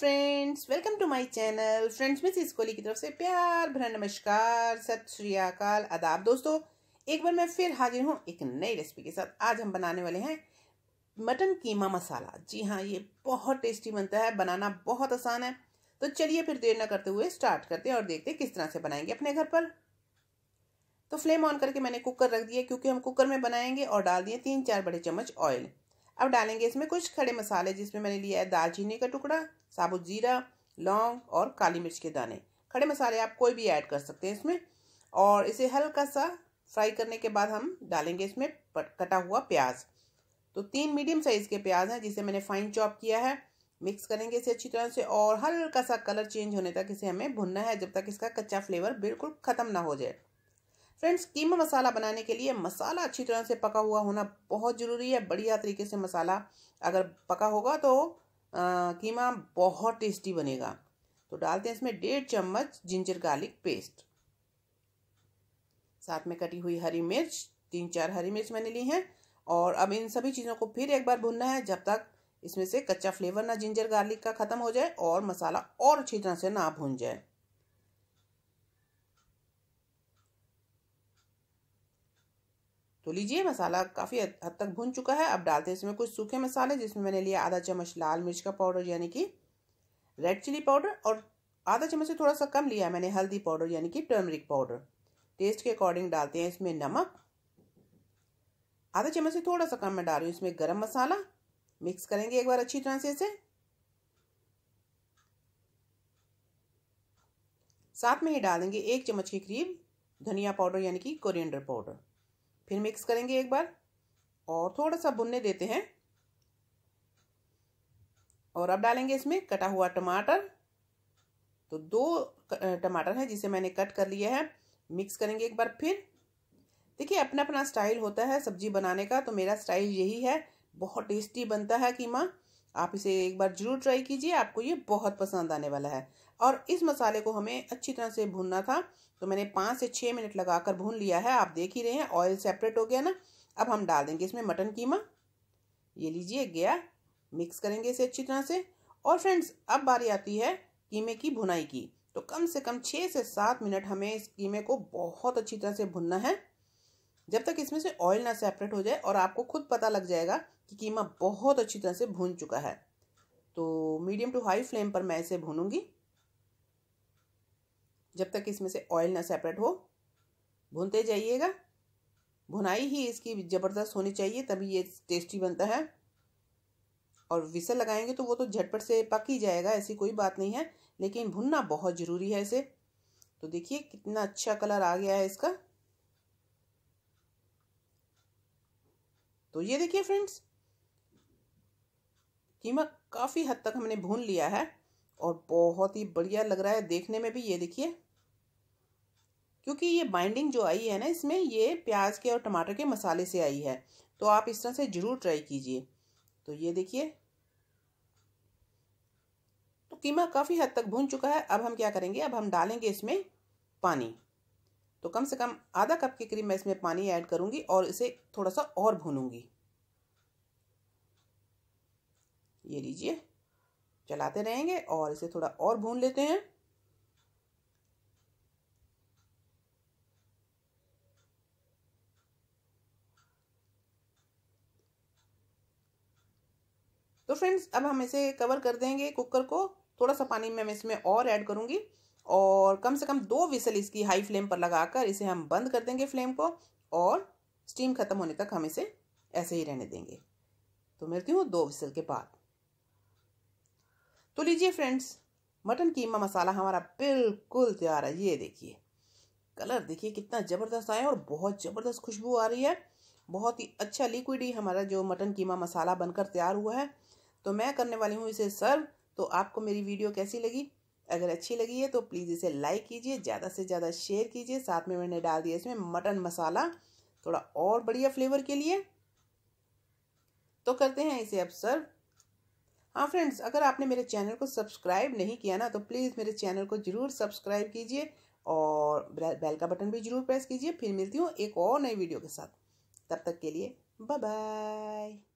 friends welcome to my channel friends miss Koli की तरफ से प्यार भरा नमस्कार सत श्री अकाल आदाब दोस्तों एक बार मैं फिर हाजिर हूँ एक नई रेसिपी के साथ आज हम बनाने वाले हैं मटन कीमा मसाला जी हाँ ये बहुत टेस्टी बनता है बनाना बहुत आसान है तो चलिए फिर देर ना करते हुए स्टार्ट करते हैं और देखते हैं किस तरह से बनाएंगे अपने घर पर तो फ्लेम ऑन करके मैंने कुकर रख दिया क्योंकि हम कुकर में बनाएंगे और डाल दिए तीन चार बड़े चम्मच ऑयल अब डालेंगे इसमें कुछ खड़े मसाले जिसमें मैंने लिया है दालचीनी का टुकड़ा साबुत जीरा लौंग और काली मिर्च के दाने खड़े मसाले आप कोई भी ऐड कर सकते हैं इसमें और इसे हल्का सा फ्राई करने के बाद हम डालेंगे इसमें कटा हुआ प्याज तो तीन मीडियम साइज़ के प्याज हैं जिसे मैंने फाइन चॉप किया है मिक्स करेंगे इसे अच्छी तरह से और हल्का सा कलर चेंज होने तक इसे हमें भुनना है जब तक इसका कच्चा फ्लेवर बिल्कुल ख़त्म ना हो जाए फ्रेंड्स कीमा मसाला बनाने के लिए मसाला अच्छी तरह से पका हुआ होना बहुत ज़रूरी है बढ़िया तरीके से मसाला अगर पका होगा तो आ, कीमा बहुत टेस्टी बनेगा तो डालते हैं इसमें डेढ़ चम्मच जिंजर गार्लिक पेस्ट साथ में कटी हुई हरी मिर्च तीन चार हरी मिर्च मैंने ली हैं और अब इन सभी चीज़ों को फिर एक बार भुनना है जब तक इसमें से कच्चा फ्लेवर ना जिंजर गार्लिक का ख़त्म हो जाए और मसाला और अच्छी तरह से ना भून जाए तो लीजिए मसाला काफ़ी हद तक भुन चुका है अब डालते हैं इसमें कुछ सूखे मसाले जिसमें मैंने लिया आधा चम्मच लाल मिर्च का पाउडर यानी कि रेड चिली पाउडर और आधा चम्मच से थोड़ा सा कम लिया मैंने हल्दी पाउडर यानी कि टर्मरिक पाउडर टेस्ट के अकॉर्डिंग डालते हैं इसमें नमक आधा चम्मच से थोड़ा सा कम मैं डाल रही हूँ इसमें गर्म मसाला मिक्स करेंगे एक बार अच्छी तरह से इसे साथ में ही डालेंगे एक चम्मच के करीब धनिया पाउडर यानी कि कोरिएंडर पाउडर फिर मिक्स करेंगे एक बार और थोड़ा सा भुनने देते हैं और अब डालेंगे इसमें कटा हुआ टमाटर तो दो टमाटर हैं जिसे मैंने कट कर लिया है मिक्स करेंगे एक बार फिर देखिए अपना अपना स्टाइल होता है सब्जी बनाने का तो मेरा स्टाइल यही है बहुत टेस्टी बनता है कीमा आप इसे एक बार जरूर ट्राई कीजिए आपको ये बहुत पसंद आने वाला है और इस मसाले को हमें अच्छी तरह से भूनना था तो मैंने पाँच से छः मिनट लगाकर भून लिया है आप देख ही रहे हैं ऑयल सेपरेट हो गया ना अब हम डाल देंगे इसमें मटन कीमा ये लीजिए गया मिक्स करेंगे इसे अच्छी तरह से और फ्रेंड्स अब बारी आती है कीमे की भुनाई की तो कम से कम छः से सात मिनट हमें इस कीमे को बहुत अच्छी तरह से भुनना है जब तक इसमें से ऑयल ना सेपरेट हो जाए और आपको खुद पता लग जाएगा कि कीमा बहुत अच्छी तरह से भून चुका है तो मीडियम टू हाई फ्लेम पर मैं इसे भूनूंगी जब तक इसमें से ऑयल ना सेपरेट हो भूनते जाइएगा भुनाई ही इसकी ज़बरदस्त होनी चाहिए तभी ये टेस्टी बनता है और विसल लगाएंगे तो वो तो झटपट से पक ही जाएगा ऐसी कोई बात नहीं है लेकिन भुनना बहुत ज़रूरी है इसे तो देखिए कितना अच्छा कलर आ गया है इसका तो ये देखिए फ्रेंड्स कीमा काफ़ी हद तक हमने भून लिया है और बहुत ही बढ़िया लग रहा है देखने में भी ये देखिए क्योंकि ये बाइंडिंग जो आई है ना इसमें ये प्याज के और टमाटर के मसाले से आई है तो आप इस तरह से ज़रूर ट्राई कीजिए तो ये देखिए तो कीमा काफ़ी हद तक भून चुका है अब हम क्या करेंगे अब हम डालेंगे इसमें पानी तो कम से कम आधा कप के करीब मैं इसमें पानी ऐड करूँगी और इसे थोड़ा सा और भूनूंगी ये लीजिए चलाते रहेंगे और इसे थोड़ा और भून लेते हैं तो फ्रेंड्स अब हम इसे कवर कर देंगे कुकर को थोड़ा सा पानी में मैं इसमें और ऐड करूंगी और कम से कम दो विसल इसकी हाई फ्लेम पर लगाकर इसे हम बंद कर देंगे फ्लेम को और स्टीम ख़त्म होने तक हम इसे ऐसे ही रहने देंगे तो मिलती हूँ दो विसल के बाद तो लीजिए फ्रेंड्स मटन कीमा मसाला हमारा बिल्कुल तैयार है ये देखिए कलर देखिए कितना ज़बरदस्त आया और बहुत ज़बरदस्त खुशबू आ रही है बहुत ही अच्छा लिक्विड ही हमारा जो मटन कीमा मसाला बनकर तैयार हुआ है तो मैं करने वाली हूँ इसे सर्व तो आपको मेरी वीडियो कैसी लगी अगर अच्छी लगी है तो प्लीज़ इसे लाइक कीजिए ज़्यादा से ज़्यादा शेयर कीजिए साथ में मैंने डाल दिया इसमें मटन मसाला थोड़ा और बढ़िया फ्लेवर के लिए तो करते हैं इसे अब सर्व हाँ फ्रेंड्स अगर आपने मेरे चैनल को सब्सक्राइब नहीं किया ना तो प्लीज़ मेरे चैनल को ज़रूर सब्सक्राइब कीजिए और बेल का बटन भी ज़रूर प्रेस कीजिए फिर मिलती हूँ एक और नई वीडियो के साथ तब तक के लिए बाय बाय